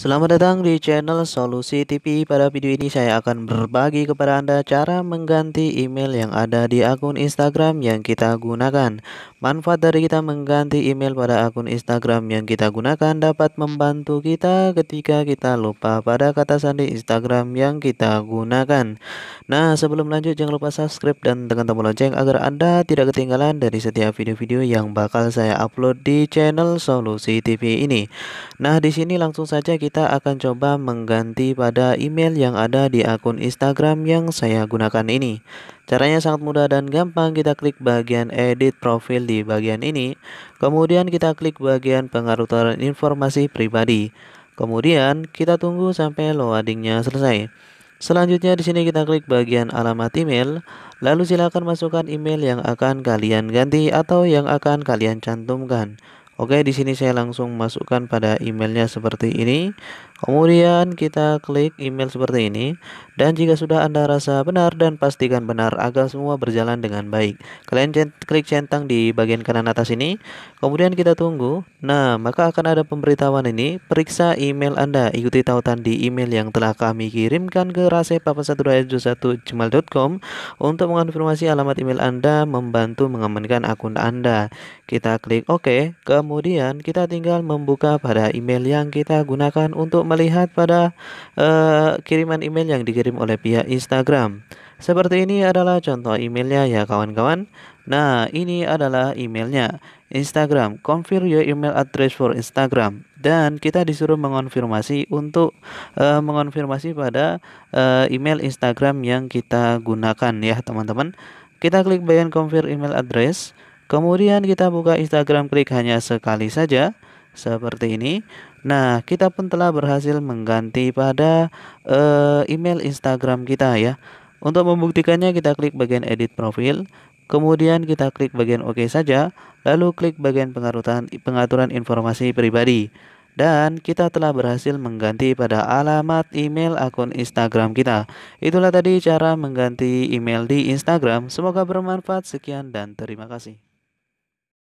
Selamat datang di channel Solusi TV. Pada video ini saya akan berbagi kepada Anda cara mengganti email yang ada di akun Instagram yang kita gunakan. Manfaat dari kita mengganti email pada akun Instagram yang kita gunakan dapat membantu kita ketika kita lupa pada kata sandi Instagram yang kita gunakan. Nah, sebelum lanjut jangan lupa subscribe dan tekan tombol lonceng agar Anda tidak ketinggalan dari setiap video-video yang bakal saya upload di channel Solusi TV ini. Nah, di sini langsung saja kita kita akan coba mengganti pada email yang ada di akun Instagram yang saya gunakan ini. Caranya sangat mudah dan gampang, kita klik bagian edit profil di bagian ini. Kemudian kita klik bagian Pengaturan informasi pribadi. Kemudian kita tunggu sampai loadingnya selesai. Selanjutnya di sini kita klik bagian alamat email, lalu silakan masukkan email yang akan kalian ganti atau yang akan kalian cantumkan. Oke, di sini saya langsung masukkan pada emailnya seperti ini. Kemudian kita klik email seperti ini. Dan jika sudah Anda rasa benar dan pastikan benar agar semua berjalan dengan baik. Kalian klik centang di bagian kanan atas ini. Kemudian kita tunggu. Nah, maka akan ada pemberitahuan ini. Periksa email Anda. Ikuti tautan di email yang telah kami kirimkan ke rasepapa1271gmail.com untuk mengonfirmasi alamat email Anda membantu mengamankan akun Anda. Kita klik OK. Kemudian kemudian kita tinggal membuka pada email yang kita gunakan untuk melihat pada uh, kiriman email yang dikirim oleh pihak Instagram. Seperti ini adalah contoh emailnya ya kawan-kawan. Nah, ini adalah emailnya. Instagram, confirm your email address for Instagram. Dan kita disuruh mengonfirmasi untuk uh, mengonfirmasi pada uh, email Instagram yang kita gunakan ya teman-teman. Kita klik bagian confirm email address. Kemudian kita buka Instagram klik hanya sekali saja seperti ini. Nah, kita pun telah berhasil mengganti pada uh, email Instagram kita ya. Untuk membuktikannya kita klik bagian edit profil, kemudian kita klik bagian oke OK saja, lalu klik bagian pengaturan pengaturan informasi pribadi. Dan kita telah berhasil mengganti pada alamat email akun Instagram kita. Itulah tadi cara mengganti email di Instagram. Semoga bermanfaat. Sekian dan terima kasih.